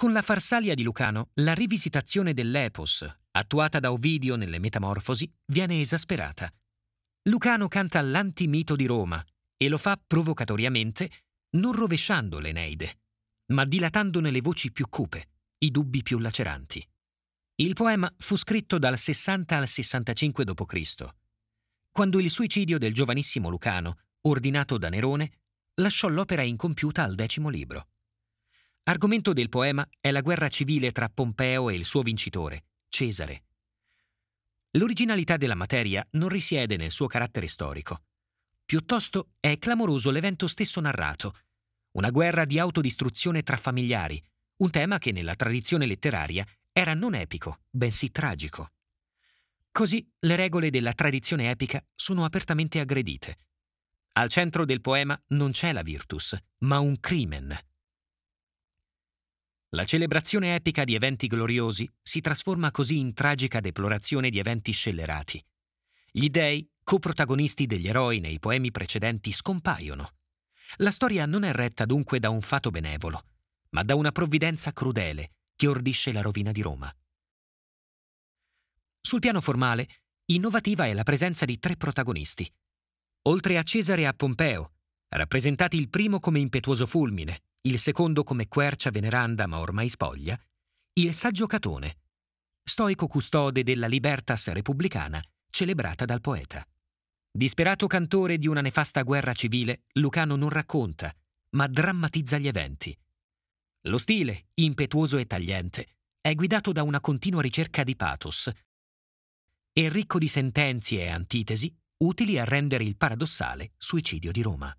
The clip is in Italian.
Con la Farsalia di Lucano, la rivisitazione dell'epos, attuata da Ovidio nelle Metamorfosi, viene esasperata. Lucano canta l'antimito di Roma e lo fa provocatoriamente, non rovesciando l'Eneide, ma dilatandone le voci più cupe, i dubbi più laceranti. Il poema fu scritto dal 60 al 65 d.C., quando il suicidio del giovanissimo Lucano, ordinato da Nerone, lasciò l'opera incompiuta al decimo libro. Argomento del poema è la guerra civile tra Pompeo e il suo vincitore, Cesare. L'originalità della materia non risiede nel suo carattere storico. Piuttosto è clamoroso l'evento stesso narrato, una guerra di autodistruzione tra familiari, un tema che nella tradizione letteraria era non epico, bensì tragico. Così le regole della tradizione epica sono apertamente aggredite. Al centro del poema non c'è la virtus, ma un crimen, la celebrazione epica di eventi gloriosi si trasforma così in tragica deplorazione di eventi scellerati. Gli dei, coprotagonisti degli eroi nei poemi precedenti, scompaiono. La storia non è retta dunque da un fato benevolo, ma da una provvidenza crudele che ordisce la rovina di Roma. Sul piano formale, innovativa è la presenza di tre protagonisti. Oltre a Cesare e a Pompeo, rappresentati il primo come impetuoso fulmine, il secondo come quercia veneranda ma ormai spoglia, il saggio Catone, stoico custode della libertas repubblicana celebrata dal poeta. Disperato cantore di una nefasta guerra civile, Lucano non racconta, ma drammatizza gli eventi. Lo stile, impetuoso e tagliente, è guidato da una continua ricerca di pathos e ricco di sentenze e antitesi utili a rendere il paradossale suicidio di Roma.